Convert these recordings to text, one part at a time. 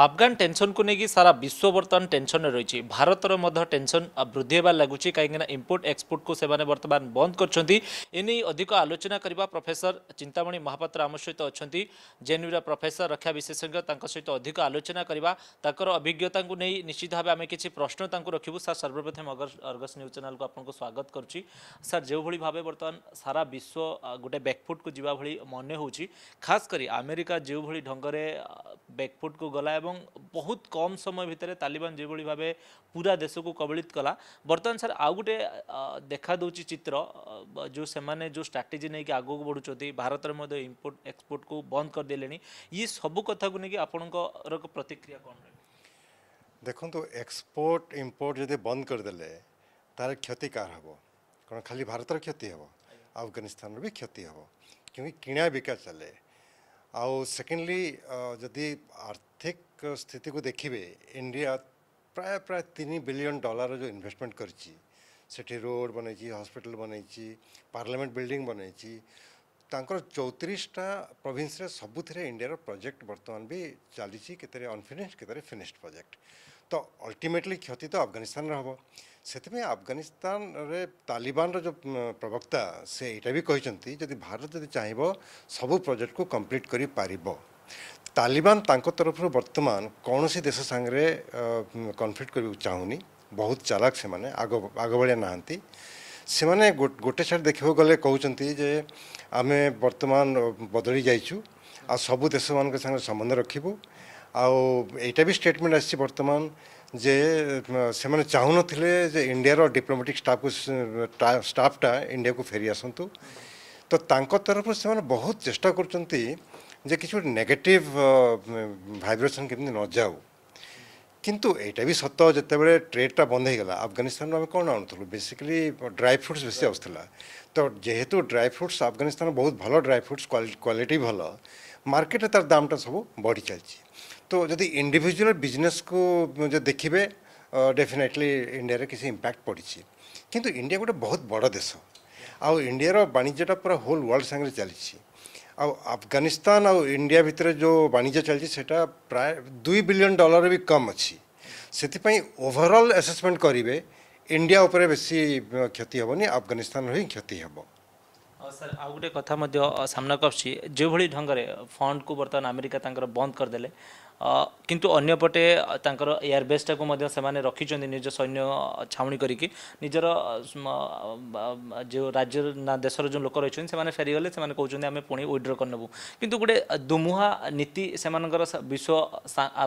Afghan tension को लेकिन सारा विश्व बर्तमान टेनसन रही है भारत टेनसन वृद्धि होगा लगुच कहीं इम्पोर्ट एक्सपोर्ट को बर्तमान बंद करते अधिक आलोचना करने प्रफेसर चिंतामणि महापात्र आम सहित अच्छा जेएनयूर प्रफेसर रक्षा विशेषज्ञ सहित अधिक आलोचना करने अभिज्ञता को नहीं निश्चित भाव आम किसी प्रश्न रखू सर सर्वप्रथम अर्गस न्यूज चेल को आपको स्वागत करुच्ची जो भाई भाव बर्तमान सारा विश्व गोटे बैकफुट को जी भाई मन हो खास करी आमेरिका जो भाई ढंग से बैकफुट को गला एवं बहुत कम समय भितर तालिबान जो भाव पूरा देश को कबलित कला बर्तमान सर आउ गोटे देखा दौर चित्र जो से जो स्ट्राटेजी नहीं कि आगे बढ़ुत भारत में इम्पोर्ट एक्सपोर्ट को बंद कर करदे ये सब कथ को लेकिन आपण प्रतिक्रिया कौन देखो तो एक्सपोर्ट इम्पोर्ट जब बंद करदे तार क्षति कार हम कौन खाली भारत क्षति हे आफगानिस्तान भी क्षति हे क्योंकि किणा बिका चले आउ सेकेंडली जदि स्थित को देखिए इंडिया प्राय प्राय तीन बिलियन डलार जो इनभेस्टमेंट कर रोड बनई हस्पिटाल बनई पार्लियामेंट बिल्डिंग बनई चौतीसटा प्रोन्स सबुति इंडिया प्रोजेक्ट बर्तमान भी चली अनफिनिश के फिनिश प्रोजेक्ट तो अल्टीमेटली क्षति तो अफगानिस्तान हम से आफगानिस्तान रे तालिबान रो जो प्रवक्ता से यहाँ भी कहते भारत जब चाहब सब प्रोजेक्ट को कम्प्लीट कर ତାଲିବାନ ତାଙ୍କ ତରଫରୁ ବର୍ତ୍ତମାନ କୌଣସି ଦେଶ ସାଙ୍ଗରେ କନଫ୍ଲିକ୍ଟ କରିବାକୁ ଚାହୁଁନି ବହୁତ ଚାଲାକ ସେମାନେ ଆଗ ଆଗଭଳିଆ ନାହାନ୍ତି ସେମାନେ ଗୋଟେ ଛାଡ଼ ଦେଖିବାକୁ ଗଲେ କହୁଛନ୍ତି ଯେ ଆମେ ବର୍ତ୍ତମାନ ବଦଳି ଯାଇଛୁ ଆଉ ସବୁ ଦେଶମାନଙ୍କ ସାଙ୍ଗରେ ସମ୍ବନ୍ଧ ରଖିବୁ ଆଉ ଏଇଟା ବି ଷ୍ଟେଟମେଣ୍ଟ ଆସିଛି ବର୍ତ୍ତମାନ ଯେ ସେମାନେ ଚାହୁଁନଥିଲେ ଯେ ଇଣ୍ଡିଆର ଡିପ୍ଲୋମାଟିକ୍ ଷ୍ଟାଫ୍କୁ ଷ୍ଟାଫ୍ଟା ଇଣ୍ଡିଆକୁ ଫେରି ଆସନ୍ତୁ ତ ତାଙ୍କ ତରଫରୁ ସେମାନେ ବହୁତ ଚେଷ୍ଟା କରୁଛନ୍ତି ଯେ କିଛି ଗୋଟେ ନେଗେଟିଭ୍ ଭାଇବ୍ରେସନ୍ କେମିତି ନ ଯାଉ କିନ୍ତୁ ଏଇଟା ବି ସତ ଯେତେବେଳେ ଟ୍ରେଡ଼୍ଟା ବନ୍ଦ ହେଇଗଲା ଆଫଗାନିସ୍ତାନରୁ ଆମେ କ'ଣ ଆଣୁଥିଲୁ ବେସିକାଲି ଡ୍ରାଇ ଫ୍ରୁଟ୍ସ ବେଶୀ ଆସୁଥିଲା ତ ଯେହେତୁ ଡ୍ରାଇ ଫ୍ରୁଟ୍ସ ଆଫଗାନିସ୍ତାନ ବହୁତ ଭଲ ଡ୍ରାଇ ଫ୍ରୁଟ୍ସ କ୍ୱାଲିଟି ଭଲ ମାର୍କେଟରେ ତାର ଦାମଟା ସବୁ ବଢ଼ି ଚାଲିଛି ତ ଯଦି ଇଣ୍ଡିଭିଜୁଆଲ୍ ବିଜନେସ୍କୁ ଯଦି ଦେଖିବେ ଡେଫିନେଟଲି ଇଣ୍ଡିଆରେ କିଛି ଇମ୍ପାକ୍ଟ ପଡ଼ିଛି କିନ୍ତୁ ଇଣ୍ଡିଆ ଗୋଟେ ବହୁତ ବଡ଼ ଦେଶ ଆଉ ଇଣ୍ଡିଆର ବାଣିଜ୍ୟଟା ପୁରା ହୋଲ୍ ୱାର୍ଲଡ଼ ସାଙ୍ଗରେ ଚାଲିଛି आफगानिस्तान आ इंडिया भितर जो वाणिज्य चलती सेटा प्राय दुई बिलियन डॉलर भी कम अच्छी से ओवरऑल एसेसमेंट करेंगे इंडिया उपरे बेसी क्षति हेनी आफगानिस्तान ही क्षति हे सर आउ गोटे कथा सामना को ढंग से फंड को बर्तमान आमेरिका बंद करदे କିନ୍ତୁ ଅନ୍ୟପଟେ ତାଙ୍କର ଏୟାରବେସ୍ଟାକୁ ମଧ୍ୟ ସେମାନେ ରଖିଛନ୍ତି ନିଜ ସୈନ୍ୟ ଛାଉଣି କରିକି ନିଜର ଯେଉଁ ରାଜ୍ୟ ଦେଶର ଯେଉଁ ଲୋକ ରହିଛନ୍ତି ସେମାନେ ଫେରିଗଲେ ସେମାନେ କହୁଛନ୍ତି ଆମେ ପୁଣି ୱିଡ୍ର କରିନେବୁ କିନ୍ତୁ ଗୋଟେ ଦୁମୁହା ନୀତି ସେମାନଙ୍କର ବିଶ୍ୱ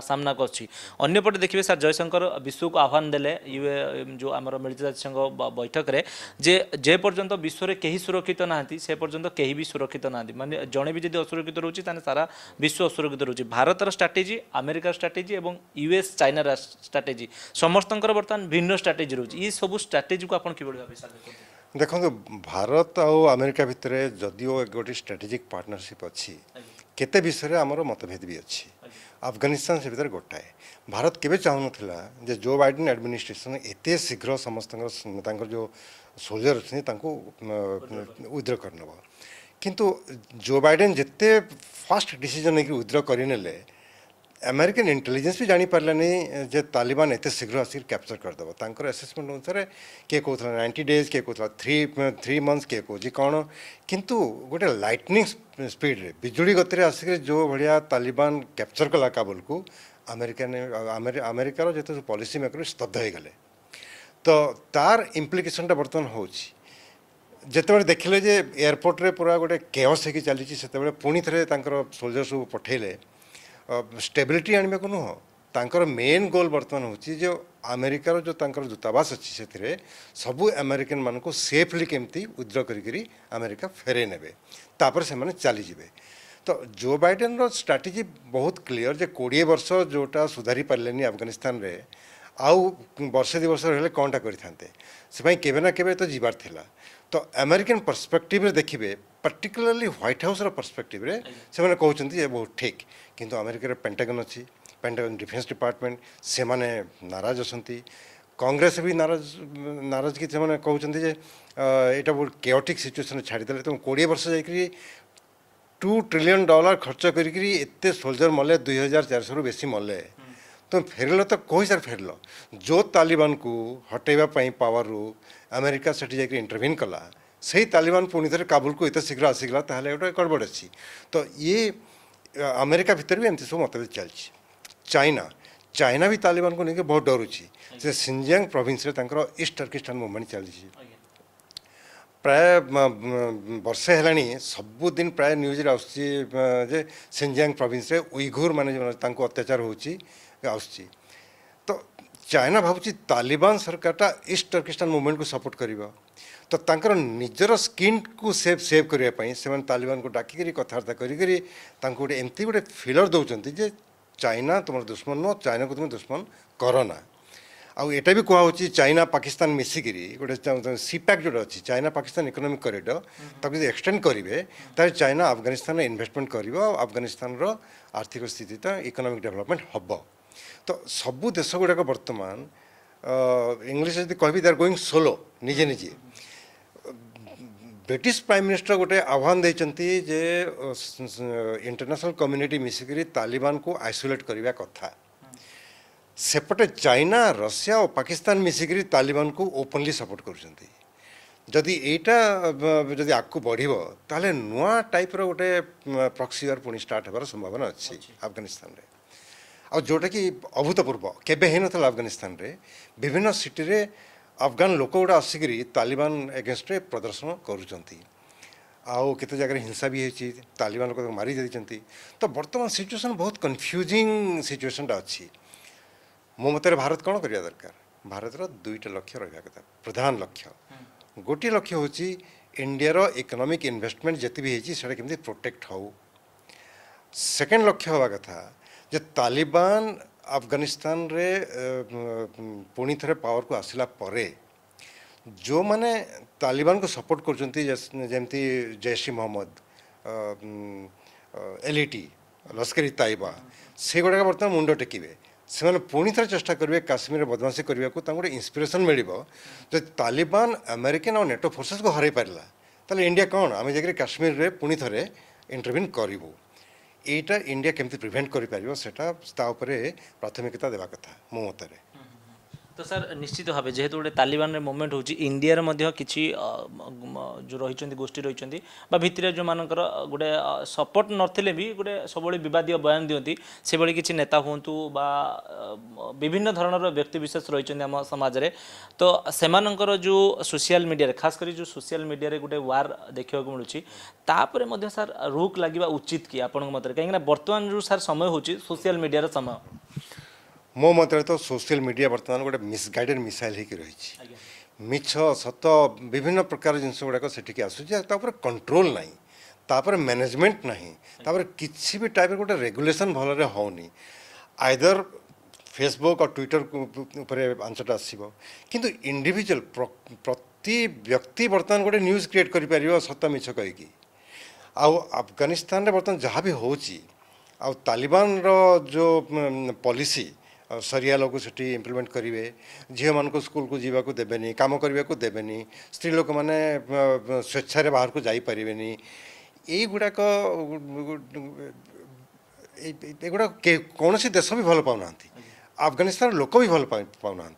ସାମ୍ନା କରୁଛି ଅନ୍ୟପଟେ ଦେଖିବେ ସାର୍ ଜୟଶଙ୍କର ବିଶ୍ୱକୁ ଆହ୍ୱାନ ଦେଲେ ୟୁଏ ଯେଉଁ ଆମର ମିଳିତ ଜାତିସଂଘ ବୈଠକରେ ଯେ ଯେ ପର୍ଯ୍ୟନ୍ତ ବିଶ୍ୱରେ କେହି ସୁରକ୍ଷିତ ନାହାନ୍ତି ସେ ପର୍ଯ୍ୟନ୍ତ କେହି ବି ସୁରକ୍ଷିତ ନାହାନ୍ତି ମାନେ ଜଣେ ବି ଯଦି ଅସୁରକ୍ଷିତ ରହୁଛି ତାହେଲେ ସାରା ବିଶ୍ୱ ଅସୁରକ୍ଷିତ ରହୁଛି ଭାରତର ଷ୍ଟ୍ରାଟେଜି আমেরিকার স্ট্রাটেজি এবং ইউএস চাইনার স্ট্রাটেজি সমস্তঙ্কর বর্তমান ভিন্ন স্ট্রাটেজি রয়েছে এই সব স্ট্রাটেজিকে আপনার কিভাবে ভাবে দেখুন ভারত আউ আমেরিকা ভিতরে যদিও গোটে স্ট্রাটেজিক পার্টনারশিপ অছি কেতে বিষয়ে আমার মতভেদ বি অছি আফগানিস্তান সে ভিতরে গোটায়ে ভারত কেবে চাহুনথিলা যে জো বাইডেন আডমিনিস্ট্রেশন এতে শীঘ্র সমস্ত তাঙ্কর যে সোলজর অনেক তাঙ্কু উইথড্র করে নেব কিন্তু জো বাইডেন যেতে ফাস্ট ডিসিজন নিয়ে উইথড্র করে নেলে ଆମେରିକାନ୍ ଇଣ୍ଟେଲିଜେନ୍ସ ବି ଜାଣିପାରିଲାନି ଯେ ତାଲିବାନ ଏତେ ଶୀଘ୍ର ଆସିକି କ୍ୟାପ୍ଚର୍ କରିଦେବ ତାଙ୍କର ଆସେସମେଣ୍ଟ ଅନୁସାରେ କିଏ କହୁଥିଲା ନାଇଣ୍ଟି ଡେଜ୍ କିଏ କହୁଥିଲା ଥ୍ରୀ ଥ୍ରୀ ମନ୍ଥସ୍ କିଏ କହୁଛି କ'ଣ କିନ୍ତୁ ଗୋଟେ ଲାଇଟନିଂ ସ୍ପିଡ଼ରେ ବିଜୁଳି ଗତିରେ ଆସିକି ଯେଉଁ ଭଳିଆ ତାଲିବାନ କ୍ୟାପ୍ଚର୍ କଲା କାବୁଲକୁ ଆମେରିକାନ ଆମେରିକାର ଯେତେ ସବୁ ପଲିସି ମେକର ସ୍ତବ୍ଧ ହୋଇଗଲେ ତ ତାର ଇମ୍ପ୍ଲିକେସନଟା ବର୍ତ୍ତମାନ ହେଉଛି ଯେତେବେଳେ ଦେଖିଲେ ଯେ ଏୟାରପୋର୍ଟରେ ପୁରା ଗୋଟେ କେଅସ୍ ହେଇକି ଚାଲିଛି ସେତେବେଳେ ପୁଣି ଥରେ ତାଙ୍କର ସୋଲ୍ଜର୍ ସବୁ ପଠେଇଲେ स्टेबिलिटी आने को नुह तर मेन गोल बर्तमान हूँ जो आमेरिकार जो दूतावास अच्छी से सब आमेरिकन मान सेफली केमी उद्र करमेरिका फेरे नेपर से चलीजे तो जो बैडेन रटेजी बहुत क्लीयर जो कोड़े वर्ष जोटा सुधारी पारे नहीं आफगानिस्तान में आउ बर्षे दु वर्ष रही कौनटा करते के केवे तो आमेरिकन परसपेक्टिव देखिए पर्टिकुलाली ह्वैट हाउस परसपेक्टिव से बहुत ठीक कितना आमेरिकार पेंटागन अच्छी पेंटागन डिफेन्स डिपार्टमेंट से मैंने नाराज अच्छा कंग्रेस भी नाराज नाराज कि कहते हैं यहाँ बहुत केयटिक सिचुएसन छाड़देले तेनाली कोड़े वर्ष जा टू ट्रिलियन डॉलर खर्च करते सोलजर मले दुई हजार चार शु बेस मले तुम फेरल तो कह सार फेर जो तालिबान को हटेबापी पावर रू आमेरिका से इंटरभीन कला ସେହି ତାଲିବାନ ପୁଣି ଥରେ କାବୁଲକୁ ଏତେ ଶୀଘ୍ର ଆସିଗଲା ତାହେଲେ ଗୋଟେ ଗଡ଼ବଡ଼ ଅଛି ତ ଇଏ ଆମେରିକା ଭିତରେ ବି ଏମିତି ସବୁ ମତଭେଦ ଚାଲିଛି ଚାଇନା ଚାଇନା ବି ତାଲିବାନକୁ ନେଇକି ବହୁତ ଡରୁଛି ସେ ସିଞ୍ଜିଆଙ୍ଗ ପ୍ରୋଭିନ୍ସରେ ତାଙ୍କର ଇଷ୍ଟ ଟର୍କିସ୍ତାନ ମୁଭମେଣ୍ଟ ଚାଲିଛି ପ୍ରାୟ ବର୍ଷେ ହେଲାଣି ସବୁଦିନ ପ୍ରାୟ ନ୍ୟୁଜ୍ରେ ଆସୁଛି ଯେ ସିଞ୍ଜିଆଙ୍ଗ ପ୍ରୋଭିନ୍ସରେ ଉଇଘୁରମାନେ ତାଙ୍କୁ ଅତ୍ୟାଚାର ହେଉଛି ଆସୁଛି ତ ଚାଇନା ଭାବୁଛି ତାଲିବାନ ସରକାରଟା ଇଷ୍ଟ ଟର୍କିସ୍ତାନ ମୁଭମେଣ୍ଟକୁ ସପୋର୍ଟ କରିବ ତ ତାଙ୍କର ନିଜର ସ୍କିନ୍କୁ ସେଭ୍ ସେଭ୍ କରିବା ପାଇଁ ସେମାନେ ତାଲିବାନକୁ ଡାକିକରି କଥାବାର୍ତ୍ତା କରିକରି ତାଙ୍କୁ ଗୋଟେ ଏମିତି ଗୋଟେ ଫିଲର ଦେଉଛନ୍ତି ଯେ ଚାଇନା ତୁମର ଦୁଶ୍ମନ ନୁହଁ ଚାଇନାକୁ ତୁମେ ଦୁଶ୍ମନ କର ନା ଆଉ ଏଇଟା ବି କୁହାହେଉଛି ଚାଇନା ପାକିସ୍ତାନ ମିଶିକିରି ଗୋଟେ ସିପ୍ୟାକ୍ ଯେଉଁଟା ଅଛି ଚାଇନା ପାକିସ୍ତାନ ଇକୋନୋମିକ୍ କରିଡ଼ର ତାକୁ ଯଦି ଏକ୍ସଟେଣ୍ଡ କରିବେ ତାହେଲେ ଚାଇନା ଆଫଗାନିସ୍ତାନରେ ଇନଭେଷ୍ଟମେଣ୍ଟ କରିବ ଆଉ ଆଫଗାନିସ୍ତାନର ଆର୍ଥିକ ସ୍ଥିତିଟା ଇକୋନୋମିକ୍ ଡେଭଲପମେଣ୍ଟ ହେବ ତ ସବୁ ଦେଶ ଗୁଡ଼ାକ ବର୍ତ୍ତମାନ ଇଂଲିଶ ଯଦି କହିବି ଦେ ଆର୍ ଗୋଇଂ ସୋଲୋ ନିଜେ ନିଜେ ବ୍ରିଟିଶ ପ୍ରାଇମ୍ ମିନିଷ୍ଟର ଗୋଟେ ଆହ୍ୱାନ ଦେଇଛନ୍ତି ଯେ ଇଣ୍ଟରନ୍ୟାସନାଲ୍ କମ୍ୟୁନିଟି ମିଶିକରି ତାଲିବାନକୁ ଆଇସୋଲେଟ୍ କରିବା କଥା ସେପଟେ ଚାଇନା ରଷିଆ ଓ ପାକିସ୍ତାନ ମିଶିକରି ତାଲିବାନକୁ ଓପନଲି ସପୋର୍ଟ କରୁଛନ୍ତି ଯଦି ଏଇଟା ଯଦି ଆଗକୁ ବଢ଼ିବ ତାହେଲେ ନୂଆ ଟାଇପ୍ର ଗୋଟେ ପ୍ରକ୍ସିୱାର ପୁଣି ଷ୍ଟାର୍ଟ ହେବାର ସମ୍ଭାବନା ଅଛି ଆଫଗାନିସ୍ତାନରେ ଆଉ ଯେଉଁଟାକି ଅଭୂତପୂର୍ବ କେବେ ହେଇନଥିଲା ଆଫଗାନିସ୍ତାନରେ ବିଭିନ୍ନ ସିଟିରେ ଆଫଗାନ ଲୋକ ଗୁଡ଼ା ଆସିକରି ତାଲିବାନ ଏଗେନଷ୍ଟରେ ପ୍ରଦର୍ଶନ କରୁଛନ୍ତି ଆଉ କେତେ ଜାଗାରେ ହିଂସା ବି ହେଇଛି ତାଲିବାନ ଲୋକ ମାରି ଯାଇଛନ୍ତି ତ ବର୍ତ୍ତମାନ ସିଚୁଏସନ୍ ବହୁତ କନଫ୍ୟୁଜିଂ ସିଚୁଏସନ୍ଟା ଅଛି ମୋ ମତରେ ଭାରତ କ'ଣ କରିବା ଦରକାର ଭାରତର ଦୁଇଟା ଲକ୍ଷ୍ୟ ରହିବା କଥା ପ୍ରଧାନ ଲକ୍ଷ୍ୟ ଗୋଟିଏ ଲକ୍ଷ୍ୟ ହେଉଛି ଇଣ୍ଡିଆର ଇକୋନୋମିକ୍ ଇନଭେଷ୍ଟମେଣ୍ଟ ଯେତେ ବି ହେଇଛି ସେଇଟା କେମିତି ପ୍ରୋଟେକ୍ଟ ହେଉ ସେକେଣ୍ଡ ଲକ୍ଷ୍ୟ ହେବା କଥା ଯେ ତାଲିବାନ ଆଫଗାନିସ୍ତାନରେ ପୁଣିଥରେ ପାୱାରକୁ ଆସିଲା ପରେ ଯେଉଁମାନେ ତାଲିବାନକୁ ସପୋର୍ଟ କରୁଛନ୍ତି ଯେମିତି Jaish-e Mohammad L E T Lashkar-e Taiba ସେଗୁଡ଼ାକ ବର୍ତ୍ତମାନ ମୁଣ୍ଡ ଟେକିବେ ସେମାନେ ପୁଣିଥରେ ଚେଷ୍ଟା କରିବେ କାଶ୍ମୀରରେ ବଦମାସି କରିବାକୁ ତାଙ୍କୁ ଗୋଟେ ଇନ୍ସପିରେସନ୍ ମିଳିବ ଯଦି ତାଲିବାନ ଆମେରିକାନ୍ ଆଉ ନେଟୋ ଫୋର୍ସେସ୍କୁ ହରାଇ ପାରିଲା ତାହେଲେ ଇଣ୍ଡିଆ କ'ଣ ଆମେ ଯାଇକରି କାଶ୍ମୀରରେ ପୁଣିଥରେ ଥରେ ଇଣ୍ଟରଭିନ୍ କରିବୁ এইটা ଇଣ୍ଡିଆ କେମିତି ପ୍ରିଭେଣ୍ଟ କରିପାରିବ ସେଇଟା ତା ଉପରେ ପ୍ରାଥମିକତା ଦେବା କଥା ମୋ ମତରେ ତ ସାର୍ ନିଶ୍ଚିତ ଭାବେ ଯେହେତୁ ଗୋଟେ ତାଲିବାନରେ ମୁଭମେଣ୍ଟ ହେଉଛି ଇଣ୍ଡିଆରେ ମଧ୍ୟ କିଛି ଯେଉଁ ରହିଛନ୍ତି ଗୋଷ୍ଠୀ ରହିଛନ୍ତି ବା ଭିତରେ ଯେଉଁମାନଙ୍କର ଗୋଟେ ସପୋର୍ଟ ନଥିଲେ ବି ଗୋଟେ ସବୁବେଳେ ବିବାଦୀୟ ବୟାନ ଦିଅନ୍ତି ସେଭଳି କିଛି ନେତା ହୁଅନ୍ତୁ ବା ବିଭିନ୍ନ ଧରଣର ବ୍ୟକ୍ତିବିଶେଷ ରହିଛନ୍ତି ଆମ ସମାଜରେ ତ ସେମାନଙ୍କର ଯେଉଁ ସୋସିଆଲ ମିଡ଼ିଆରେ ଖାସ କରି ଯେଉଁ ସୋସିଆଲ ମିଡ଼ିଆରେ ଗୋଟେ ୱାର୍ ଦେଖିବାକୁ ମିଳୁଛି ତାପରେ ମଧ୍ୟ ସାର୍ ରୋକ୍ ଲାଗିବା ଉଚିତ କି ଆପଣଙ୍କ ମତରେ କାହିଁକିନା ବର୍ତ୍ତମାନ ଯେଉଁ ସାର୍ ସମୟ ହେଉଛି ସୋସିଆଲ ମିଡ଼ିଆର ସମୟ ମୋ ମତରେ ତ ସୋସିଆଲ ମିଡ଼ିଆ ବର୍ତ୍ତମାନ ଗୋଟେ ମିସଗାଇଡ଼େଡ଼ ମିସାଇଲ୍ ହେଇକି ରହିଛି ମିଛ ସତ ବିଭିନ୍ନ ପ୍ରକାର ଜିନିଷ ଗୁଡ଼ାକ ସେଠିକି ଆସୁଛି ତା ଉପରେ କଣ୍ଟ୍ରୋଲ ନାହିଁ ତାପରେ ମ୍ୟାନେଜମେଣ୍ଟ ନାହିଁ ତାପରେ କିଛି ବି ଟାଇପ୍ର ଗୋଟେ ରେଗୁଲେସନ୍ ଭଲରେ ହେଉନି ଆଇଦର ଫେସବୁକ୍ ଆଉ ଟ୍ୱିଟର ଉପରେ ଆନ୍ସରଟା ଆସିବ କିନ୍ତୁ ଇଣ୍ଡିଭିଜୁଆଲ ପ୍ରତି ବ୍ୟକ୍ତି ବର୍ତ୍ତମାନ ଗୋଟେ ନ୍ୟୁଜ୍ କ୍ରିଏଟ୍ କରିପାରିବ ସତ ମିଛ କହିକି ଆଉ ଆଫଗାନିସ୍ତାନରେ ବର୍ତ୍ତମାନ ଯାହା ବି ହେଉଛି ଆଉ ତାଲିବାନର ଯେଉଁ ପଲିସି सरिया लोग इम्प्लीमेंट करेंगे झील मान स्कूल को जीवा को देवे कम करने को देवे स्त्री लोक मैंने स्वेच्छे बाहर को जापर युड़ाक युड़ा कौन सी देश भी भल पा ना आफगानिस्तान लोक भी भल पा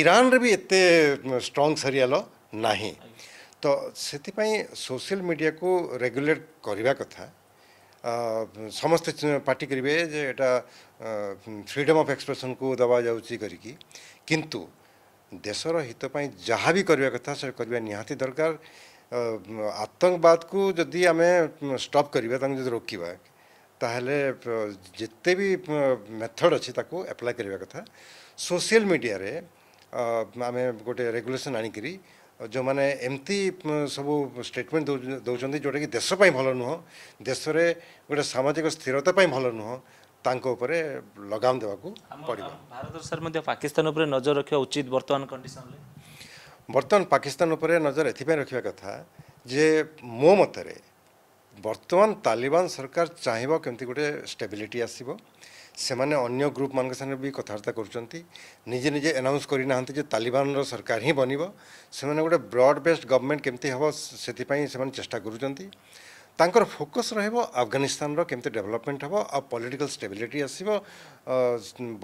ईरान रे भी एत स्ट्रंग सरियाल ना तो से सोशल मीडिया को रेगुलेट करवा कथा ସମସ୍ତେ ପାର୍ଟି କରିବେ ଯେ ଏଇଟା ଫ୍ରିଡ଼ମ୍ ଅଫ୍ ଏକ୍ସପ୍ରେସନ୍କୁ ଦେବା ଯାଉଛି କରିକି କିନ୍ତୁ ଦେଶର ହିତ ପାଇଁ ଯାହା ବି କରିବା କଥା ସେ କରିବା ନିହାତି ଦରକାର ଆତଙ୍କବାଦକୁ ଯଦି ଆମେ ଷ୍ଟପ୍ କରିବା ତାଙ୍କୁ ଯଦି ରୋକିବା ତାହେଲେ ଯେତେ ବି ମେଥଡ଼ ଅଛି ତାକୁ ଆପ୍ଲାଏ କରିବା କଥା ସୋସିଆଲ ମିଡ଼ିଆରେ ଆମେ ଗୋଟେ ରେଗୁଲେସନ୍ ଆଣିକରି ଯେଉଁମାନେ ଏମିତି ସବୁ ଷ୍ଟେଟମେଣ୍ଟ ଦେଉଛନ୍ତି ଯେଉଁଟାକି ଦେଶ ପାଇଁ ଭଲ ନୁହଁ ଦେଶରେ ଗୋଟେ ସାମାଜିକ ସ୍ଥିରତା ପାଇଁ ଭଲ ନୁହଁ ତାଙ୍କ ଉପରେ ଲଗାମ ଦେବାକୁ ପଡ଼ିବ ଭାରତ ସରକାର ମଧ୍ୟ ପାକିସ୍ତାନ ଉପରେ ନଜର ରଖିବା ଉଚିତ ବର୍ତ୍ତମାନ କଣ୍ଡିସନରେ ବର୍ତ୍ତମାନ ପାକିସ୍ତାନ ଉପରେ ନଜର ଏଥିପାଇଁ ରଖିବା କଥା ଯେ ମୋ ମତରେ ବର୍ତ୍ତମାନ ତାଲିବାନ ସରକାର ଚାହିଁବ କେମିତି ଗୋଟେ ଷ୍ଟେବିଲିଟି ଆସିବ ସେମାନେ ଅନ୍ୟ ଗ୍ରୁପ୍ମାନଙ୍କ ସାଙ୍ଗରେ ବି କଥାବାର୍ତ୍ତା କରୁଛନ୍ତି ନିଜେ ନିଜେ ଆନାଉନ୍ସ କରିନାହାନ୍ତି ଯେ ତାଲିବାନର ସରକାର ହିଁ ବନିବ ସେମାନେ ଗୋଟେ ବ୍ରଡ୍ ବେସ୍ଡ ଗଭର୍ଣ୍ଣମେଣ୍ଟ କେମିତି ହେବ ସେଥିପାଇଁ ସେମାନେ ଚେଷ୍ଟା କରୁଛନ୍ତି ତାଙ୍କର ଫୋକସ୍ ରହିବ ଆଫଗାନିସ୍ତାନର କେମିତି ଡେଭଲପମେଣ୍ଟ ହେବ ଆଉ ପଲିଟିକାଲ୍ ଷ୍ଟେବିଲିଟି ଆସିବ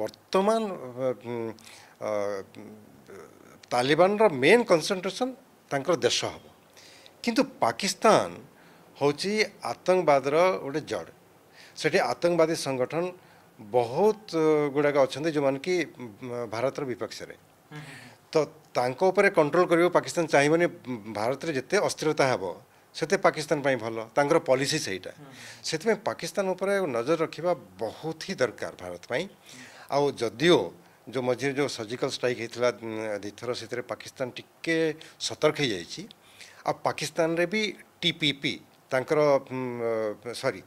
ବର୍ତ୍ତମାନ ତାଲିବାନର ମେନ୍ କନ୍ସନ୍ଟ୍ରେସନ୍ ତାଙ୍କର ଦେଶ ହେବ କିନ୍ତୁ ପାକିସ୍ତାନ ହେଉଛି ଆତଙ୍କବାଦର ଗୋଟେ ଜଡ଼ ସେଠି ଆତଙ୍କବାଦୀ ସଂଗଠନ बहुत गुड़ाक अच्छा जो मान कि भारत विपक्ष तो ताऊपर कंट्रोल कर पाकिस्तान चाहिए चाहबन भारत में जिते अस्थिरता हम से पाकिस्तान भल तर पलिसी से पाकिस्तान उपर नजर रखा बहुत ही दरकार भारतपाई आदिओ जो मझे जो सर्जिकल स्ट्राइक होता दिथर से पाकिस्तान टी सतर्क आ पाकिस्तान रे भी TPP sorry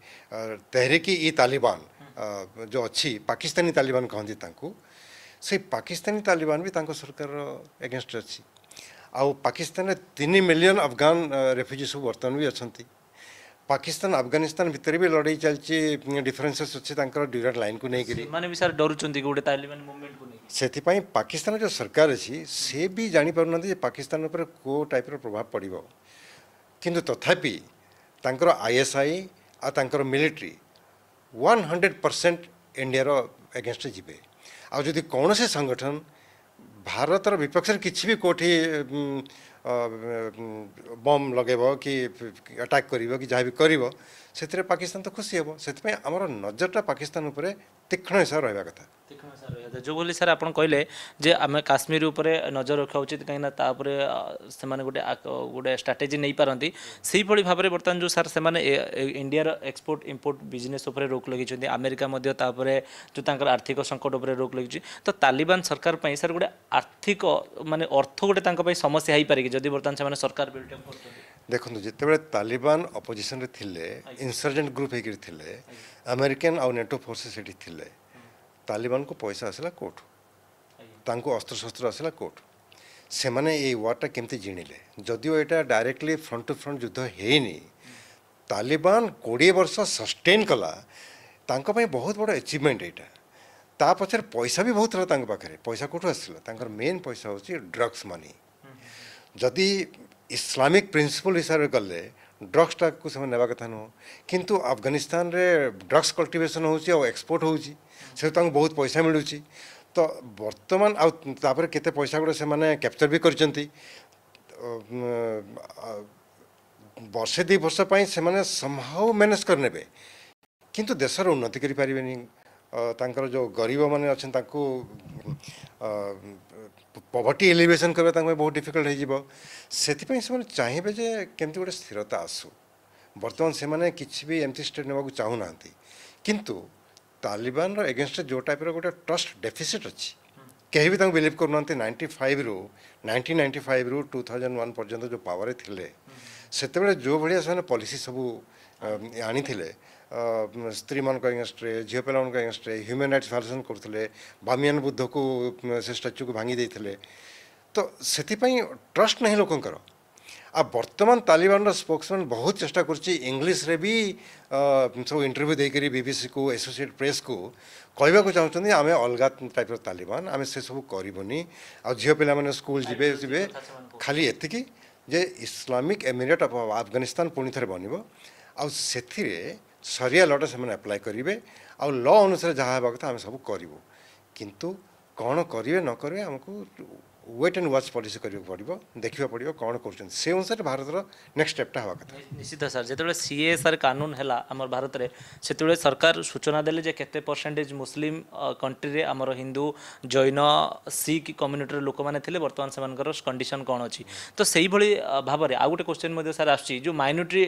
Tehreek-e Taliban जो अच्छी पाकिस्तानी तालिबान कहती से पाकिस्तानी तालिबान भी सरकार एगेन्स्ट अच्छी आउ पाकिस्तान तीन मिलियन अफगान रेफ्यूजी सब बर्तमान भी अच्छा पाकिस्तान अफगानिस्तान भितर भी लड़े चलती डिफरेन्सेस अच्छे ड्यूरेट लाइन को लेकर मुवमेंट को से पाकिस्तान जो सरकार अच्छी से भी जापर ना पाकिस्तान उपर को टाइप प्रभाव पड़ो कि तथापि आईएसआई आ मिलिट्री ୱାନ୍ ହଣ୍ଡ୍ରେଡ଼ ପରସେଣ୍ଟ ଇଣ୍ଡିଆର ଏଗେନଷ୍ଟରେ ଯିବେ ଆଉ ଯଦି କୌଣସି ସଂଗଠନ ଭାରତର ବିପକ୍ଷରେ କିଛି ବି କେଉଁଠି ବମ୍ ଲଗାଇବ କି ଆଟାକ୍ କରିବ କି ଯାହା ବି କରିବ ସେଥିରେ ପାକିସ୍ତାନ ତ ଖୁସି ହେବ ସେଥିପାଇଁ ଆମର ନଜରଟା ପାକିସ୍ତାନ ଉପରେ ତୀକ୍ଷ୍ଣ ହିସାବରେ ରହିବା କଥା ଯେଉଁ ବୋଲି ସାର୍ ଆପଣ କହିଲେ ଯେ ଆମେ କାଶ୍ମୀର ଉପରେ ନଜର ରଖିବା ଉଚିତ କାହିଁକିନା ତା ଉପରେ ସେମାନେ ଗୋଟେ ଗୋଟେ ଷ୍ଟ୍ରାଟେଜି ନେଇପାରନ୍ତି ସେହିଭଳି ଭାବରେ ବର୍ତ୍ତମାନ ଯେଉଁ ସାର୍ ସେମାନେ ଇଣ୍ଡିଆର ଏକ୍ସପୋର୍ଟ ଇମ୍ପୋର୍ଟ ବିଜନେସ୍ ଉପରେ ରୋକ ଲଗାଇଛନ୍ତି ଆମେରିକା ମଧ୍ୟ ତାପରେ ଯେଉଁ ତାଙ୍କର ଆର୍ଥିକ ସଙ୍କଟ ଉପରେ ରୋକ ଲାଗିଛି ତ ତାଲିବାନ ସରକାର ପାଇଁ ସାର୍ ଗୋଟେ ଆର୍ଥିକ ମାନେ ଅର୍ଥ ଗୋଟେ ତାଙ୍କ ପାଇଁ ସମସ୍ୟା ହେଇପାରେ କି ଯଦି ବର୍ତ୍ତମାନ ସେମାନେ ସରକାର ବିଲ୍ଡ କରୁଛନ୍ତି ଦେଖନ୍ତୁ ଯେତେବେଳେ ତାଲିବାନ ଅପୋଜିସନରେ ଥିଲେ ଇନସର୍ଜେଣ୍ଟ ଗ୍ରୁପ୍ ହେଇକିରି ଥିଲେ ଆମେରିକାନ୍ ଆଉ ନେଟୋ ଫୋର୍ସେସ୍ ସେଠି ଥିଲେ ତାଲିବାନକୁ ପଇସା ଆସିଲା କେଉଁଠୁ ତାଙ୍କୁ ଅସ୍ତ୍ରଶସ୍ତ୍ର ଆସିଲା କେଉଁଠୁ ସେମାନେ ଏଇ ୱାର୍ଟା କେମିତି ଜିଣିଲେ ଯଦିଓ ଏଇଟା ଡାଇରେକ୍ଟଲି ଫ୍ରଣ୍ଟ ଟୁ ଫ୍ରଣ୍ଟ ଯୁଦ୍ଧ ହେଇନି ତାଲିବାନ କୋଡ଼ିଏ ବର୍ଷ ସଷ୍ଟେନ୍ କଲା ତାଙ୍କ ପାଇଁ ବହୁତ ବଡ଼ ଏଚିଭମେଣ୍ଟ ଏଇଟା ତା ପଛରେ ପଇସା ବି ବହୁତ ଥିଲା ତାଙ୍କ ପାଖରେ ପଇସା କେଉଁଠୁ ଆସିଲା ତାଙ୍କର ମେନ୍ ପଇସା ହେଉଛି ଡ୍ରଗ୍ସ ମନି ଯଦି ଇସଲାମିକ୍ ପ୍ରିନ୍ସିପଲ୍ ହିସାବରେ ଗଲେ ଡ୍ରଗ୍ସଟାକୁ ସେମାନେ ନେବା କଥା ନୁହଁ କିନ୍ତୁ ଆଫଗାନିସ୍ତାନରେ ଡ୍ରଗ୍ସ କଲ୍ଟିଭେସନ୍ ହେଉଛି ଆଉ ଏକ୍ସପୋର୍ଟ ହେଉଛି ସେଥିରୁ ତାଙ୍କୁ ବହୁତ ପଇସା ମିଳୁଛି ତ ବର୍ତ୍ତମାନ ଆଉ ତାପରେ କେତେ ପଇସା ଗୁଡ଼ା ସେମାନେ କ୍ୟାପ୍ଚର ବି କରିଛନ୍ତି ବର୍ଷେ ଦୁଇ ବର୍ଷ ପାଇଁ ସେମାନେ ସମ୍ଭାଉ ମ୍ୟାନେଜ୍ କରିନେବେ କିନ୍ତୁ ଦେଶର ଉନ୍ନତି କରିପାରିବେନି ତାଙ୍କର ଯେଉଁ ଗରିବମାନେ ଅଛନ୍ତି ତାଙ୍କୁ ପଭର୍ଟି ଏଲିଭେସନ୍ କରିବା ତାଙ୍କ ପାଇଁ ବହୁତ ଡିଫିକଲ୍ଟ ହେଇଯିବ ସେଥିପାଇଁ ସେମାନେ ଚାହିଁବେ ଯେ କେମିତି ଗୋଟେ ସ୍ଥିରତା ଆସୁ ବର୍ତ୍ତମାନ ସେମାନେ କିଛି ବି ଏମିତି ଷ୍ଟେଟ୍ ନେବାକୁ ଚାହୁଁନାହାନ୍ତି କିନ୍ତୁ ତାଲିବାନର ଏଗେନଷ୍ଟରେ ଯେଉଁ ଟାଇପ୍ର ଗୋଟେ ଟ୍ରଷ୍ଟ ଡେଫିସିଟ୍ ଅଛି କେହି ବି ତାଙ୍କୁ ବିଲିଭ୍ କରୁନାହାନ୍ତି ନାଇଣ୍ଟି ଫାଇଭ୍ରୁ ନାଇଣ୍ଟିନ୍ ନାଇଣ୍ଟି ଫାଇଭ୍ରୁ ଟୁ ଥାଉଜେଣ୍ଡ ୱାନ୍ ପର୍ଯ୍ୟନ୍ତ ଯେଉଁ ପାୱାରରେ ଥିଲେ ସେତେବେଳେ ଯେଉଁ ଭଳିଆ ସେମାନେ ପଲିସି ସବୁ ଆଣିଥିଲେ ସ୍ତ୍ରୀମାନଙ୍କ ଏଗେନଷ୍ଟରେ ଝିଅ ପିଲାମାନଙ୍କ ଏଗେନଷ୍ଟରେ ହ୍ୟୁମାନ୍ ରାଇଟ୍ସ ଭାୟୋଲେସନ୍ କରୁଥିଲେ ବାମିୟାନ ବୁଦ୍ଧକୁ ସେ ଷ୍ଟାଚ୍ୟୁକୁ ଭାଙ୍ଗି ଦେଇଥିଲେ ତ ସେଥିପାଇଁ ଟ୍ରଷ୍ଟ ନାହିଁ ଲୋକଙ୍କର ଆଉ ବର୍ତ୍ତମାନ ତାଲିବାନର ସ୍ପୋକ୍ସମ୍ୟାନ୍ ବହୁତ ଚେଷ୍ଟା କରୁଛି ଇଂଲିଶରେ ବି ସବୁ ଇଣ୍ଟରଭ୍ୟୁ ଦେଇକରି ବିବିସିକୁ ଆସୋସିଏଟ୍ ପ୍ରେସ୍କୁ କହିବାକୁ ଚାହୁଁଛନ୍ତି ଆମେ ଅଲଗା ଟାଇପ୍ର ତାଲିବାନ ଆମେ ସେସବୁ କରିବୁନି ଆଉ ଝିଅ ପିଲାମାନେ ସ୍କୁଲ ଯିବେ ଯିବେ ଖାଲି ଏତିକି ଯେ ଇସଲାମିକ୍ ଏମିରେଟ୍ ଅଫ୍ ଆଫଗାନିସ୍ତାନ ପୁଣି ଥରେ ବନିବ ଆଉ ସେଥିରେ ସରିଆ ଲଟା ସେମାନେ ଆପ୍ଲାଏ କରିବେ ଆଉ ଲ ଅନୁସାରେ ଯାହା ହେବା କଥା ଆମେ ସବୁ କରିବୁ କିନ୍ତୁ କ'ଣ କରିବେ ନ କରିବେ ଆମକୁ ওয়েট আন্ড ওয়াচ পলিসি କରିବାକୁ ପଡ଼ିବ ଦେଖିବାକୁ ପଡ଼ିବ କ'ଣ କରୁଛନ୍ତି ସେ ଅନୁସାରେ ଭାରତର ନେକ୍ସଟ ଷ୍ଟେପ୍ଟା ହେବା କଥା ନିଶ୍ଚିତ ସାର୍ ଯେତେବେଳେ ସି ଏ ସାର୍ କାନୁନ ହେଲା ଆମର ଭାରତରେ ସେତେବେଳେ ସରକାର ସୂଚନା ଦେଲେ ଯେ କେତେ ପରସେଣ୍ଟେଜ ମୁସଲିମ କଣ୍ଟ୍ରିରେ ଆମର ହିନ୍ଦୁ ଜୈନ ଶିଖ୍ କମ୍ୟୁନିଟିର ଲୋକମାନେ ଥିଲେ ବର୍ତ୍ତମାନ ସେମାନଙ୍କର କଣ୍ଡିସନ କ'ଣ ଅଛି ତ ସେଇଭଳି ଭାବରେ ଆଉ ଗୋଟେ କ୍ୱେଶ୍ଚନ୍ ମଧ୍ୟ ସାର୍ ଆସୁଛି ଯେଉଁ ମାଇନୋରିଟି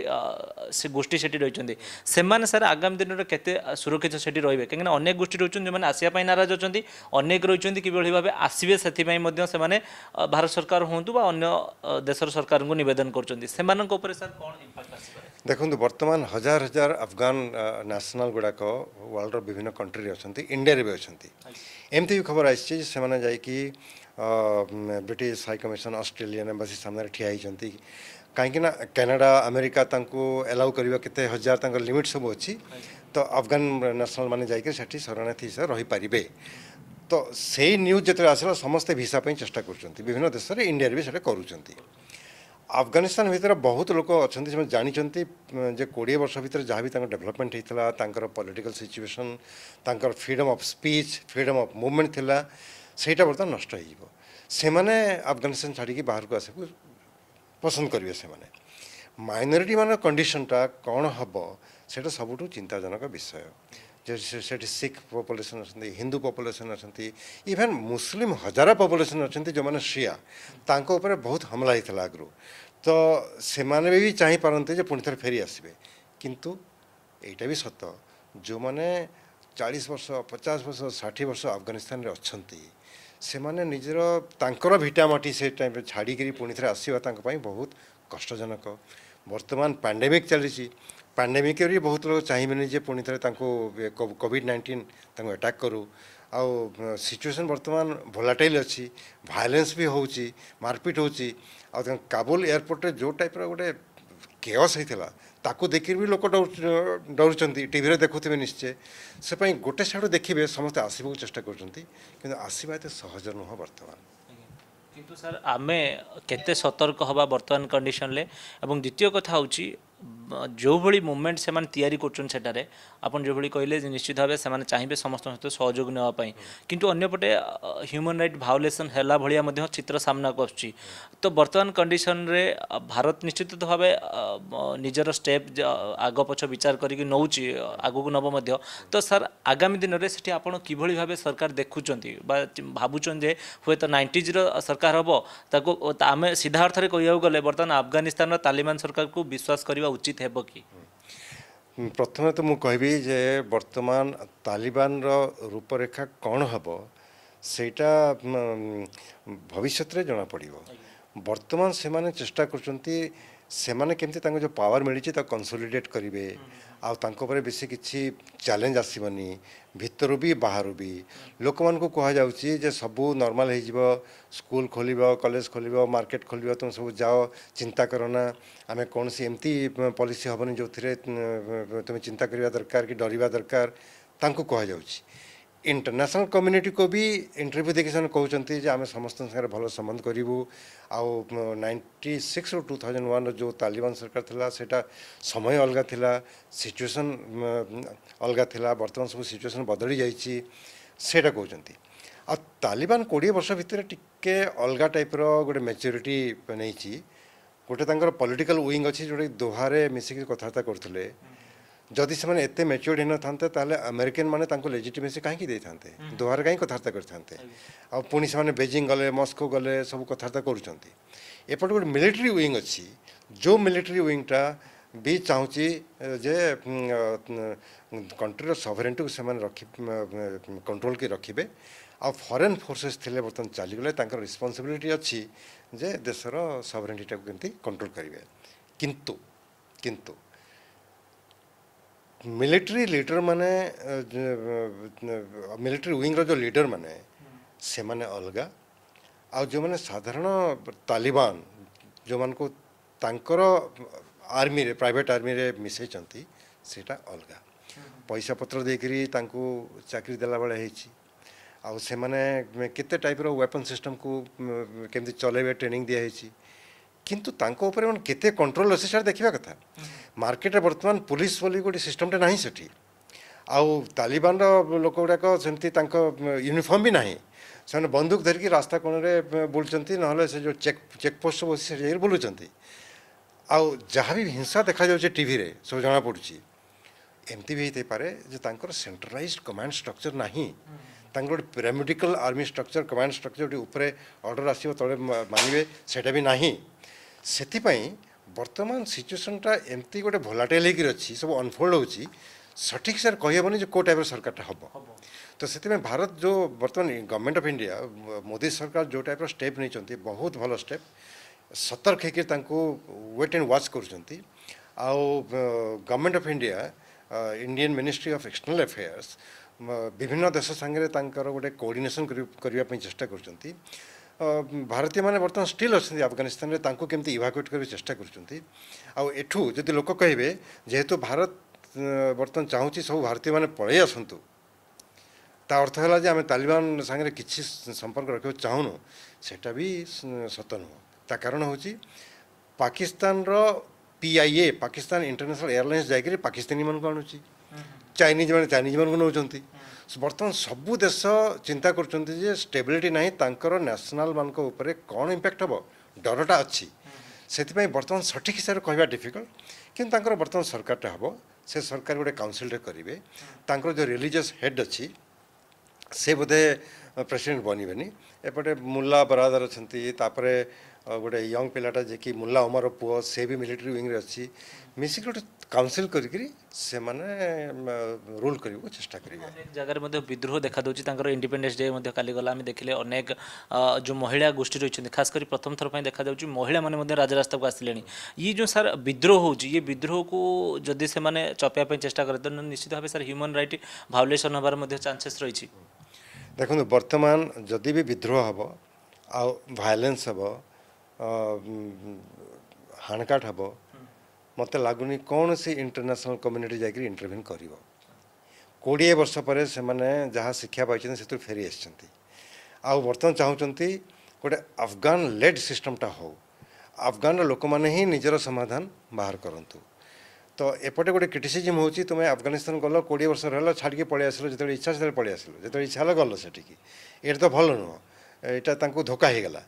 ସେ ଗୋଷ୍ଠୀ ସେଠି ରହିଛନ୍ତି ସେମାନେ ସାର୍ ଆଗାମୀ ଦିନରେ କେତେ ସୁରକ୍ଷିତ ସେଠି ରହିବେ କାହିଁକିନା ଅନେକ ଗୋଷ୍ଠୀ ରହୁଛନ୍ତି ଯେଉଁମାନେ ଆସିବା ପାଇଁ ନାରାଜ ଅଛନ୍ତି ଅନେକ ରହିଛନ୍ତି କିଭଳି ଭାବେ ଆସିବେ ସେଥିପାଇଁ ମଧ୍ୟ ସେମାନେ ସେମାନେ ଭାରତ ସରକାର ହୁଅନ୍ତୁ ବା ଅନ୍ୟ ଦେଶର ସରକାରଙ୍କୁ ନିବେଦନ କରୁଛନ୍ତି ସେମାନଙ୍କ ଉପରେ ସାର୍ କ'ଣ ଇମ୍ପାକ୍ଟ ଆସିପାରେ ଦେଖନ୍ତୁ ବର୍ତ୍ତମାନ ହଜାର ହଜାର ଆଫଗାନ ନ୍ୟାସନାଲ ଗୁଡ଼ାକ ୱାର୍ଲଡର ବିଭିନ୍ନ କଣ୍ଟ୍ରିରେ ଅଛନ୍ତି ଇଣ୍ଡିଆରେ ବି ଅଛନ୍ତି ଏମିତି ବି ଖବର ଆସିଛି ଯେ ସେମାନେ ଯାଇକି ବ୍ରିଟିଶ ହାଇକମିଶନ ଅଷ୍ଟ୍ରେଲିଆନ୍ ଏମ୍ବାସି ସାମ୍ନାରେ ଠିଆ ହୋଇଛନ୍ତି କାହିଁକିନା କାନାଡ଼ା ଆମେରିକା ତାଙ୍କୁ ଏଲାଉ କରିବା କେତେ ହଜାର ତାଙ୍କର ଲିମିଟ୍ ସବୁ ଅଛି ତ ଆଫଗାନ ନ୍ୟାସନାଲ ମାନେ ଯାଇକି ସେଠି ଶରଣାର୍ଥୀ ହିସାବରେ ରହିପାରିବେ ତ ସେଇ ନ୍ୟୁଜ୍ ଯେତେବେଳେ ଆସିଲା ସମସ୍ତେ ଭିସା ପାଇଁ ଚେଷ୍ଟା କରୁଛନ୍ତି ବିଭିନ୍ନ ଦେଶରେ ଇଣ୍ଡିଆରେ ବି ସେଇଟା କରୁଛନ୍ତି ଆଫଗାନିସ୍ତାନ ଭିତରେ ବହୁତ ଲୋକ ଅଛନ୍ତି ସେମାନେ ଜାଣିଛନ୍ତି ଯେ କୋଡ଼ିଏ ବର୍ଷ ଭିତରେ ଯାହା ବି ତାଙ୍କ ଡେଭଲପମେଣ୍ଟ ହେଇଥିଲା ତାଙ୍କର ପଲିଟିକାଲ୍ ସିଚୁଏସନ୍ ତାଙ୍କର freedom of speech freedom of movement ଥିଲା ସେଇଟା ବର୍ତ୍ତମାନ ନଷ୍ଟ ହେଇଯିବ ସେମାନେ ଆଫଗାନିସ୍ତାନ ଛାଡ଼ିକି ବାହାରକୁ ଆସିବାକୁ ପସନ୍ଦ କରିବେ ସେମାନେ ମାଇନୋରିଟିମାନଙ୍କ କଣ୍ଡିସନଟା କ'ଣ ହେବ ସେଇଟା ସବୁଠୁ ଚିନ୍ତାଜନକ ବିଷୟ ସେଠି ଶିଖ୍ ପପୁଲେସନ୍ ଅଛନ୍ତି ହିନ୍ଦୁ ପପୁଲେସନ୍ ଅଛନ୍ତି ଇଭେନ୍ ମୁସଲିମ୍ ହଜାରା ପପୁଲେସନ୍ ଅଛନ୍ତି ଯେଉଁମାନେ ସିଆ ତାଙ୍କ ଉପରେ ବହୁତ ହମଲା ହେଇଥିଲା ଆଗରୁ ତ ସେମାନେ ବି ଚାହିଁପାରନ୍ତି ଯେ ପୁଣି ଥରେ ଫେରି ଆସିବେ କିନ୍ତୁ ଏଇଟା ବି ସତ ଯେଉଁମାନେ ଚାଳିଶ ବର୍ଷ ପଚାଶ ବର୍ଷ ଷାଠିଏ ବର୍ଷ ଆଫଗାନିସ୍ତାନରେ ଅଛନ୍ତି ସେମାନେ ନିଜର ତାଙ୍କର ଭିଟାମାଟି ସେ ଟାଇମ୍ରେ ଛାଡ଼ିକିରି ପୁଣି ଥରେ ଆସିବା ତାଙ୍କ ପାଇଁ ବହୁତ କଷ୍ଟଜନକ ବର୍ତ୍ତମାନ ପାଣ୍ଡେମିକ୍ ଚାଲିଛି ପାଣ୍ଡେମିକ୍ ଇୟର୍ରେ ବହୁତ ଲୋକ ଚାହିଁବେନି ଯେ ପୁଣି ଥରେ ତାଙ୍କୁ କୋଭିଡ଼ ନାଇଣ୍ଟିନ୍ ତାଙ୍କୁ ଆଟାକ୍ କରୁ ଆଉ ସିଚୁଏସନ୍ ବର୍ତ୍ତମାନ ଭୋଲାଟାଇଲ୍ ଅଛି ଭାୟୋଲେନ୍ସ ବି ହେଉଛି ମାରପିଟ୍ ହେଉଛି ଆଉ ତାଙ୍କ କାବୁଲ ଏୟାରପୋର୍ଟରେ ଯେଉଁ ଟାଇପ୍ର ଗୋଟେ କେଅସ୍ ହେଇଥିଲା ତାକୁ ଦେଖିକି ବି ଲୋକ ଡରୁଛନ୍ତି ଟିଭିରେ ଦେଖୁଥିବେ ନିଶ୍ଚୟ ସେ ପାଇଁ ଗୋଟେ ସାଡ଼ୁ ଦେଖିବେ ସମସ୍ତେ ଆସିବାକୁ ଚେଷ୍ଟା କରୁଛନ୍ତି କିନ୍ତୁ ଆସିବା ଏତେ ସହଜ ନୁହଁ ବର୍ତ୍ତମାନ କିନ୍ତୁ ସାର୍ ଆମେ କେତେ ସତର୍କ ହେବା ବର୍ତ୍ତମାନ କଣ୍ଡିସନରେ ଏବଂ ଦ୍ୱିତୀୟ କଥା ହେଉଛି ଯେଉଁଭଳି ମୁଭମେଣ୍ଟ ସେମାନେ ତିଆରି କରୁଛନ୍ତି ସେଠାରେ ଆପଣ ଯେଉଁଭଳି କହିଲେ ନିଶ୍ଚିତ ଭାବେ ସେମାନେ ଚାହିଁବେ ସମସ୍ତଙ୍କ ସହିତ ସହଯୋଗ ନେବା ପାଇଁ କିନ୍ତୁ ଅନ୍ୟପଟେ ହ୍ୟୁମାନ୍ ରାଇଟ୍ ଭାଓଲେସନ୍ ହେଲା ଭଳିଆ ମଧ୍ୟ ଚିତ୍ର ସାମ୍ନାକୁ ଆସୁଛି ତ ବର୍ତ୍ତମାନ କଣ୍ଡିସନରେ ଭାରତ ନିଶ୍ଚିତ ଭାବେ ନିଜର ଷ୍ଟେପ୍ ଆଗ ପଛ ବିଚାର କରିକି ନେଉଛି ଆଗକୁ ନେବ ମଧ୍ୟ ତ ସାର୍ ଆଗାମୀ ଦିନରେ ସେଠି ଆପଣ କିଭଳି ଭାବେ ସରକାର ଦେଖୁଛନ୍ତି ବା ଭାବୁଛନ୍ତି ଯେ ହୁଏତ ନାଇଣ୍ଟିଜ୍ର ସରକାର ହେବ ତାକୁ ଆମେ ସିଧା ଅର୍ଥରେ କହିବାକୁ ଗଲେ ବର୍ତ୍ତମାନ ଆଫଗାନିସ୍ତାନର ତାଲିବାନ ସରକାରକୁ ବିଶ୍ୱାସ କରିବା ଉଚିତ ହେବ କି ପ୍ରଥମେ ତ ମୁଁ କହିବି ଯେ ବର୍ତ୍ତମାନ ତାଲିବାନର ରୂପରେଖା କ'ଣ ହେବ ସେଇଟା ଭବିଷ୍ୟତରେ ଜଣାପଡ଼ିବ ବର୍ତ୍ତମାନ ସେମାନେ ଚେଷ୍ଟା କରୁଛନ୍ତି से जो पावर मिली कनसोलीडेट करेंगे आउे बेस किसी चैलेंज आसवन भितर भी बाहर भी लोक मानक सब नर्माल हो स्कूल खोल कलेज खोल मार्केट खोल तुम सब जाओ चिंता करना आम कौन एमती पलिसी हेनी जो थे तुम्हें चिंता करवा दरकार कि डरवा दरकार कह ইন্টরন্যাশনাল কम्युनिटी को भी ইন্টারভিউ দেখি ସେମାନେ କହୁଛନ୍ତି ଯେ ଆମେ ସମସ୍ତଙ୍କ ସାଙ୍ଗରେ ଭଲ ସମ୍ବନ୍ଧ କରିବୁ ଆଉ ନାଇଣ୍ଟି ସିକ୍ସରୁ ଟୁ ଥାଉଜେଣ୍ଡ ୱାନ୍ର ଯେଉଁ ତାଲିବାନ ସରକାର ଥିଲା ସେଇଟା ସମୟ ଅଲଗା ଥିଲା ସିଚୁଏସନ୍ ଅଲଗା ଥିଲା ବର୍ତ୍ତମାନ ସବୁ ସିଚୁଏସନ୍ ବଦଳି ଯାଇଛି ସେଇଟା କହୁଛନ୍ତି ଆଉ ତାଲିବାନ କୋଡ଼ିଏ ବର୍ଷ ଭିତରେ ଟିକେ ଅଲଗା ଟାଇପ୍ର ଗୋଟେ ମ୍ୟାଚୁରିଟି ନେଇଛି ଗୋଟେ ତାଙ୍କର ପଲିଟିକାଲ ୱିଙ୍ଗ ଅଛି ଯେଉଁଟାକି ଦୋହାରେ ମିଶିକି କଥାବାର୍ତ୍ତା କରୁଥିଲେ ଯଦି ସେମାନେ ଏତେ ମ୍ୟାଚୁର୍ଡ ହେଇନଥାନ୍ତେ ତାହେଲେ ଆମେରିକାନ୍ ମାନେ ତାଙ୍କୁ ଲେଜିଟିମେସି କାହିଁକି ଦେଇଥାନ୍ତେ ଦୋହାର କାହିଁ କଥାବାର୍ତ୍ତା କରିଥାନ୍ତେ ଆଉ ପୁଣି ସେମାନେ ବେଜିଂ ଗଲେ ମସ୍କୋ ଗଲେ ସବୁ କଥାବାର୍ତ୍ତା କରୁଛନ୍ତି ଏପଟେ ଗୋଟେ ମିଲିଟାରୀ ୱିଙ୍ଗ୍ ଅଛି ଯେଉଁ ମିଲିଟାରୀ ୱିଙ୍ଗ୍ଟା ବି ଚାହୁଁଛି ଯେ କଣ୍ଟ୍ରିର ସଭରେନ୍ଟିକୁ ସେମାନେ ରଖି କରି ରଖିବେ ଆଉ ଫରେନ୍ ଫୋର୍ସେସ୍ ଥିଲେ ବର୍ତ୍ତମାନ ଚାଲିଗଲେ ତାଙ୍କର ରେସ୍ପନ୍ସିବିଲିଟି ଅଛି ଯେ ଦେଶର ସଭରେଣ୍ଟିଟାକୁ କେମିତି କଣ୍ଟ୍ରୋଲ୍ କରିବେ କିନ୍ତୁ କିନ୍ତୁ मिलिट्री लीडर मैंने मिलिट्री विंग रो लीडर मैंने से मैंने अलग आज मैंने साधारण तालिबान जो मानको आर्मी रे प्राइवेट आर्मी रे मिसाई सेटा अलग पैसा पत्र देकर चाकरी देला देलाई आने के टाइप रो वेपन सिस्टम को कमी चलेबे ट्रेनिंग दिया दिखाई କିନ୍ତୁ ତାଙ୍କ ଉପରେ ମାନେ କେତେ କଣ୍ଟ୍ରୋଲ୍ ଅଛି ସେଇଟା ଦେଖିବା କଥା ମାର୍କେଟରେ ବର୍ତ୍ତମାନ ପୋଲିସ ବୋଲି ଗୋଟେ ସିଷ୍ଟମଟେ ନାହିଁ ସେଠି ଆଉ ତାଲିବାନର ଲୋକଗୁଡ଼ାକ ସେମିତି ତାଙ୍କ ୟୁନିଫର୍ମ ବି ନାହିଁ ସେମାନେ ବନ୍ଧୁକ ଧରିକି ରାସ୍ତା କୋଣରେ ବୁଲୁଛନ୍ତି ନହେଲେ ସେ ଯେଉଁ ଚେକ୍ ଚେକ୍ପୋଷ୍ଟ ସବୁ ଅଛି ସେ ଜାଗାରେ ବୁଲୁଛନ୍ତି ଆଉ ଯାହା ବି ହିଂସା ଦେଖାଯାଉଛି ଟିଭିରେ ସବୁ ଜଣାପଡ଼ୁଛି ଏମିତି ବି ହେଇଥାଇପାରେ ଯେ ତାଙ୍କର ସେଣ୍ଟ୍ରାଲାଇଜ୍ କମାଣ୍ଡ ଷ୍ଟ୍ରକ୍ଚର୍ ନାହିଁ ତାଙ୍କର ଗୋଟେ pyramidical army structure command structure ଗୋଟେ ଉପରେ ଅର୍ଡ଼ର ଆସିବ ତଳେ ମାନିବେ ସେଇଟା ବି ନାହିଁ ସେଥିପାଇଁ ବର୍ତ୍ତମାନ ସିଚୁଏସନ୍ଟା ଏମିତି ଗୋଟେ ଭୋଲାଟାଇଲ୍ ହେଇକିରି ଅଛି ସବୁ ଅନଫୋଲ୍ଡ ହେଉଛି ସଠିକ୍ ସାର୍ କହିହେବନି ଯେ କେଉଁ ଟାଇପ୍ର ସରକାରଟା ହେବ ତ ସେଥିପାଇଁ ଭାରତ ଯେଉଁ ବର୍ତ୍ତମାନ ଗଭର୍ଣ୍ଣମେଣ୍ଟ ଅଫ୍ ଇଣ୍ଡିଆ ମୋଦି ସରକାର ଯେଉଁ ଟାଇପ୍ର ଷ୍ଟେପ୍ ନେଇଛନ୍ତି ବହୁତ ଭଲ ଷ୍ଟେପ୍ ସତର୍କ ହେଇକିରି ତାଙ୍କୁ ୱେଟ୍ ଆଣ୍ଡ ୱାଚ୍ କରୁଛନ୍ତି ଆଉ government of India Indian ministry of external affairs ବିଭିନ୍ନ ଦେଶ ସାଙ୍ଗରେ ତାଙ୍କର ଗୋଟେ କୋଡ଼ିନେସନ୍ କରିବା ପାଇଁ ଚେଷ୍ଟା କରୁଛନ୍ତି ଭାରତୀୟମାନେ ବର୍ତ୍ତମାନ ଷ୍ଟିଲ୍ ଅଛନ୍ତି ଆଫଗାନିସ୍ତାନରେ ତାଙ୍କୁ କେମିତି ଇଭାକୁଏଟ୍ କରିବାକୁ ଚେଷ୍ଟା କରୁଛନ୍ତି ଆଉ ଏଠୁ ଯଦି ଲୋକ କହିବେ ଯେହେତୁ ଭାରତ ବର୍ତ୍ତମାନ ଚାହୁଁଛି ସବୁ ଭାରତୀୟମାନେ ପଳେଇ ଆସନ୍ତୁ ତା ଅର୍ଥ ହେଲା ଯେ ଆମେ ତାଲିବାନ ସାଙ୍ଗରେ କିଛି ସମ୍ପର୍କ ରଖିବାକୁ ଚାହୁଁନୁ ସେଟା ବି ସତ ନୁହଁ ତା କାରଣ ହେଉଛି ପାକିସ୍ତାନର ପିଆଇଏ ପାକିସ୍ତାନ ଇଣ୍ଟରନ୍ୟାସନାଲ୍ ଏୟାରଲାଇନ୍ସ ଯାଇକରି ପାକିସ୍ତାନୀମାନଙ୍କୁ ଆଣୁଛି ଚାଇନିଜ୍ ମାନେ ଚାଇନିଜ୍ ମାନଙ୍କୁ ନେଉଛନ୍ତି ବର୍ତ୍ତମାନ ସବୁ ଦେଶ ଚିନ୍ତା କରୁଛନ୍ତି ଯେ ଷ୍ଟେବିଲିଟି ନାହିଁ ତାଙ୍କର ନ୍ୟାସନାଲ୍ମାନଙ୍କ ଉପରେ କ'ଣ ଇମ୍ପାକ୍ଟ ହେବ ଡରଟା ଅଛି ସେଥିପାଇଁ ବର୍ତ୍ତମାନ ସଠିକ୍ ହିସାବରେ କହିବା ଡିଫିକଲ୍ଟ କିନ୍ତୁ ତାଙ୍କର ବର୍ତ୍ତମାନ ସରକାରଟା ହେବ ସେ ସରକାର ଗୋଟେ କାଉନସିଲ୍ରେ କରିବେ ତାଙ୍କର ଯେଉଁ ରିଲିଜିୟସ୍ ହେଡ୍ ଅଛି ସେ ବୋଧେ ପ୍ରେସିଡେଣ୍ଟ ବନିବେନି ଏପଟେ ମୁଲା ବରାଦର ଅଛନ୍ତି ତାପରେ ଗୋଟେ ୟଙ୍ଗ ପିଲାଟା ଯିଏକି ମୁଲା ଉମର ପୁଅ ସେ ବି ମିଲିଟାରୀ ୱିଙ୍ଗରେ ଅଛି ମିଶିକି ଗୋଟେ काउनसिल कर रूल कर चेस्टा करेंगे जगह विद्रोह देखा दूसरे इंडिपेडेन्स डे कल गला देखे अनेक जो महिला गोषी रही खास कर प्रथम थर पर देखा महिला मैंने राजरास्ता को आसिले ये जो सर विद्रोह हो विद्रोह को जदि से चपेपाई चेषा करते तो निश्चित भाव सर ह्यूमन रईट भावलेसन होबार चान्सेस रही देखो बर्तमान जदि भी विद्रोह हम आ हम हाणकाट हम ମୋତେ ଲାଗୁନି କୌଣସି ଇଣ୍ଟରନ୍ୟାସନାଲ୍ କମ୍ୟୁନିଟି ଯାଇକରି ଇଣ୍ଟରଭ୍ୟୁ କରିବ କୋଡ଼ିଏ ବର୍ଷ ପରେ ସେମାନେ ଯାହା ଶିକ୍ଷା ପାଇଛନ୍ତି ସେଥିରୁ ଫେରି ଆସିଛନ୍ତି ଆଉ ବର୍ତ୍ତମାନ ଚାହୁଁଛନ୍ତି ଗୋଟେ ଆଫଗାନ ଲେଡ୍ ସିଷ୍ଟମ୍ଟା ହେଉ ଆଫଗାନର ଲୋକମାନେ ହିଁ ନିଜର ସମାଧାନ ବାହାର କରନ୍ତୁ ତ ଏପଟେ ଗୋଟେ କ୍ରିଟିସିଜିମ୍ ହେଉଛି ତୁମେ ଆଫଗାନିସ୍ତାନ ଗଲ କୋଡ଼ିଏ ବର୍ଷ ରହିଲ ଛାଡ଼ିକି ପଳେଇ ଆସିଲ ଯେତେବେଳେ ଇଚ୍ଛା ସେତେବେଳେ ପଳେଇ ଆସିଲ ଯେତେବେଳେ ଇଚ୍ଛା ହେଲେ ଗଲ ସେଠିକି ଏଇଟା ତ ଭଲ ନୁହଁ ଏଇଟା ତାଙ୍କୁ ଧୋକା ହୋଇଗଲା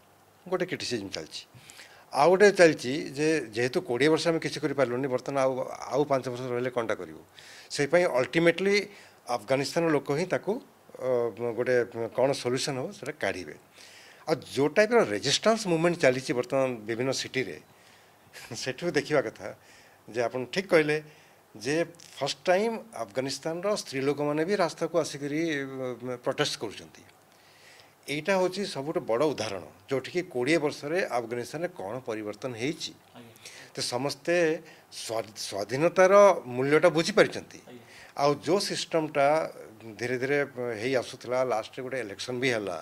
ଗୋଟେ କ୍ରିଟିସିଜିମ୍ ଚାଲିଛି ଆଉ ଗୋଟେ ଚାଲିଛି ଯେ ଯେହେତୁ କୋଡ଼ିଏ ବର୍ଷ ଆମେ କିଛି କରିପାରିଲୁନି ବର୍ତ୍ତମାନ ଆଉ ଆଉ ପାଞ୍ଚ ବର୍ଷ ରହିଲେ କ'ଣଟା କରିବୁ ସେଇପାଇଁ ଅଲ୍ଟିମେଟଲି ଆଫଗାନିସ୍ତାନ ଲୋକ ହିଁ ତାକୁ ଗୋଟେ କ'ଣ ସଲ୍ୟୁସନ୍ ହେବ ସେଇଟା କାଢ଼ିବେ ଆଉ ଯେଉଁ ଟାଇପ୍ର ରେଜିଷ୍ଟାନ୍ସ ମୁଭମେଣ୍ଟ ଚାଲିଛି ବର୍ତ୍ତମାନ ବିଭିନ୍ନ ସିଟିରେ ସେଠୁ ଦେଖିବା କଥା ଯେ ଆପଣ ଠିକ୍ କହିଲେ ଯେ ଫାର୍ଷ୍ଟ ଟାଇମ୍ ଆଫଗାନିସ୍ତାନର ସ୍ତ୍ରୀ ଲୋକମାନେ ବି ରାସ୍ତାକୁ ଆସିକରି ପ୍ରୋଟେଷ୍ଟ କରୁଛନ୍ତି ଏଇଟା ହେଉଛି ସବୁଠୁ ବଡ଼ ଉଦାହରଣ ଯେଉଁଠିକି କୋଡ଼ିଏ ବର୍ଷରେ ଆଫଗାନିସ୍ତାନରେ କ'ଣ ପରିବର୍ତ୍ତନ ହେଇଛି ତ ସମସ୍ତେ ସ୍ୱାଧୀନତାର ମୂଲ୍ୟଟା ବୁଝିପାରିଛନ୍ତି ଆଉ ଯେଉଁ ସିଷ୍ଟମ୍ଟା ଧୀରେ ଧୀରେ ହେଇ ଆସୁଥିଲା ଲାଷ୍ଟରେ ଗୋଟେ ଇଲେକ୍ସନ୍ ବି ହେଲା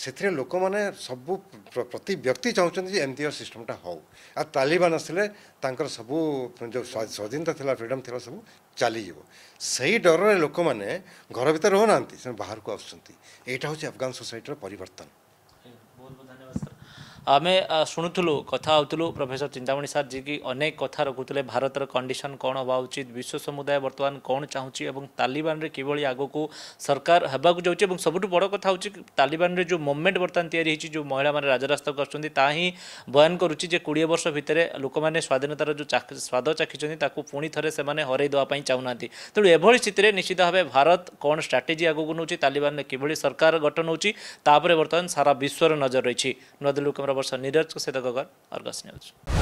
ସେଥିରେ ଲୋକମାନେ ସବୁ ପ୍ରତି ବ୍ୟକ୍ତି ଚାହୁଁଛନ୍ତି ଯେ ଏମିତି ସିଷ୍ଟମଟା ହେଉ ଆଉ ତାଲିବାନ ଆସିଲେ ତାଙ୍କର ସବୁ ଯେଉଁ ସ୍ୱାଧୀନତା ଥିଲା ଫ୍ରିଡ଼ମ ଥିଲା ସବୁ ଚାଲିଯିବ ସେହି ଡରରେ ଲୋକମାନେ ଘର ଭିତରେ ରହୁନାହାନ୍ତି ସେମାନେ ବାହାରକୁ ଆସୁଛନ୍ତି ଏଇଟା ହେଉଛି ଆଫଗାନ ସୋସାଇଟିର ପରିବର୍ତ୍ତନ आम शुणुलु कथ हो प्रोफेसर चिंतामणि सार जी की अनेक कथ रखुले भारत कंडीशन कौन हवा उचित विश्व समुदाय बर्तमान कौन चाहिए और तालिबान में किभली आग को सरकार हाँ जाऊँच सबुठ बड़ कथ हो तालिबान जो मुमेंट बर्तमान या जो महिला मैंने राजरास्ता करी बयान करुच्चे कोड़े वर्ष भितर लोक मैंने स्वाधीनतार जो स्वाद चाखी पुणी थे से हरईदेपी चाहूना तेणु एभली स्थित में निश्चित भाव भारत कौन स्ट्राटेजी आगे नौ तालिबान में कि सरकार गठन होती बर्तमान सारा विश्वर नजर रही नुआ दिल्ली कैमरा पर्छ निरजको घर अर्घ अर्कासिहाल्छु